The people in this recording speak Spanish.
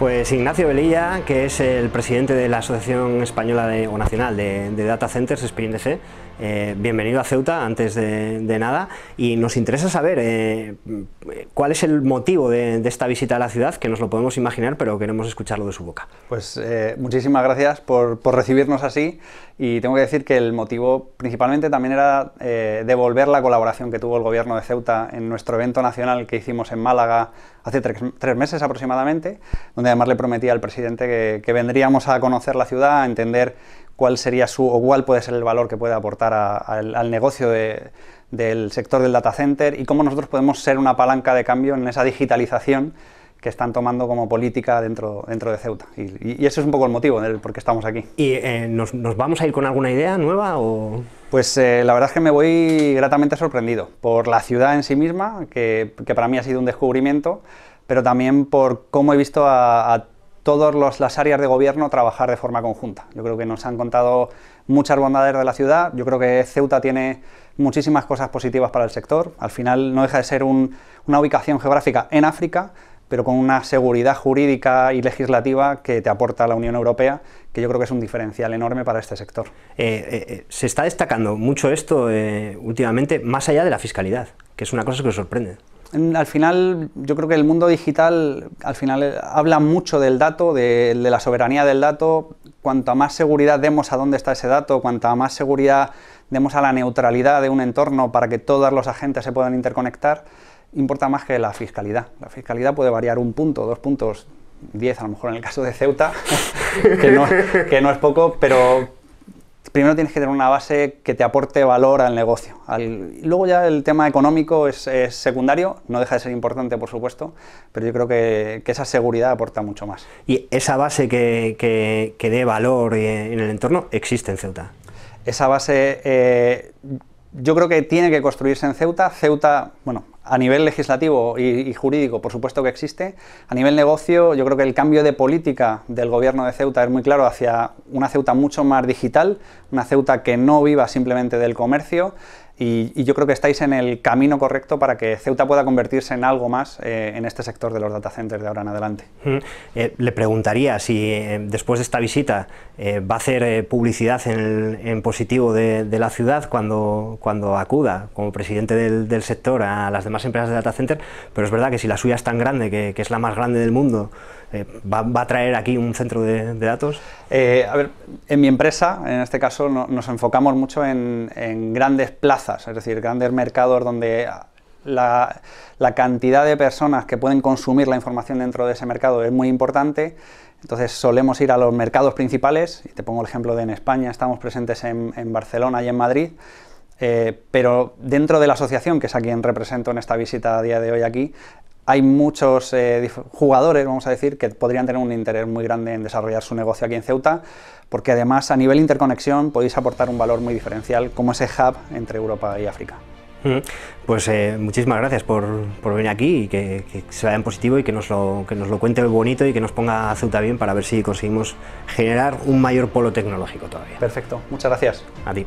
Pues Ignacio Velilla, que es el presidente de la Asociación Española o Nacional de, Data Centers, SpinDC, eh, bienvenido a Ceuta, antes de, nada, y nos interesa saber eh, cuál es el motivo de, esta visita a la ciudad, que nos lo podemos imaginar, pero queremos escucharlo de su boca. Pues eh, muchísimas gracias por, recibirnos así, y tengo que decir que el motivo principalmente también era eh, devolver la colaboración que tuvo el gobierno de Ceuta en nuestro evento nacional que hicimos en Málaga hace tres, tres meses aproximadamente, donde además le prometí al presidente que, vendríamos a conocer la ciudad, a entender cuál sería su o cuál puede ser el valor que puede aportar al negocio del sector del data center y cómo nosotros podemos ser una palanca de cambio en esa digitalización que están tomando como política dentro, dentro de Ceuta. Y, ese es un poco el motivo del por qué estamos aquí. ¿Y eh, ¿nos, vamos a ir con alguna idea nueva? O... Pues eh, la verdad es que me voy gratamente sorprendido por la ciudad en sí misma, que, que para mí ha sido un descubrimiento pero también por cómo he visto a, todas las áreas de gobierno trabajar de forma conjunta. Yo creo que nos han contado muchas bondades de la ciudad, yo creo que Ceuta tiene muchísimas cosas positivas para el sector, al final no deja de ser una ubicación geográfica en África, pero con una seguridad jurídica y legislativa que te aporta la Unión Europea, que yo creo que es un diferencial enorme para este sector. Eh, eh, eh, se está destacando mucho esto últimamente, más allá de la fiscalidad, que es una cosa que os sorprende al final yo creo que el mundo digital al final eh, habla mucho del dato, de, la soberanía del dato. Cuanta más seguridad demos a dónde está ese dato, cuanta más seguridad demos a la neutralidad de un entorno para que todos los agentes se puedan interconectar, importa más que la fiscalidad. La fiscalidad puede variar un punto, dos puntos, diez a lo mejor en el caso de Ceuta, que no es poco, pero, primero tienes que tener una base que te aporte valor al negocio. luego ya el tema económico es, secundario, no deja de ser importante, por supuesto, pero yo creo que, esa seguridad aporta mucho más. ¿Y esa base que, que, dé valor eh, en el entorno existe en Ceuta? Esa base... Eh, yo creo que tiene que construirse en Ceuta. Ceuta, bueno, a nivel legislativo y, jurídico, por supuesto que existe. A nivel negocio, yo creo que el cambio de política del gobierno de Ceuta es muy claro hacia una Ceuta mucho más digital, una Ceuta que no viva simplemente del comercio. Y, yo creo que estáis en el camino correcto para que Ceuta pueda convertirse en algo más eh, en este sector de los data centers de ahora en adelante. Mm. Eh, le preguntaría si eh, después de esta visita va a hacer publicidad en, positivo de, la ciudad cuando, cuando acuda como presidente del, sector a las demás empresas de data center, pero es verdad que si la suya es tan grande, que, es la más grande del mundo, ¿va, a traer aquí un centro de, datos? a ver, en mi empresa, en este caso, nos enfocamos mucho en grandes plazas es decir, grandes mercados donde la, cantidad de personas que pueden consumir la información dentro de ese mercado es muy importante. Entonces solemos ir a los mercados principales, y te pongo el ejemplo de en España, estamos presentes en, Barcelona y en Madrid, eh, pero dentro de la asociación, que es a quien represento en esta visita a día de hoy aquí, hay muchos eh, jugadores, vamos a decir, que podrían tener un interés muy grande en desarrollar su negocio aquí en Ceuta, porque además a nivel interconexión podéis aportar un valor muy diferencial como ese hub entre Europa y África. Pues eh, muchísimas gracias por, venir aquí y que, se vayan en positivo y que nos, lo, que nos lo cuente bonito y que nos ponga a Ceuta bien para ver si conseguimos generar un mayor polo tecnológico todavía. Perfecto, muchas gracias. A ti.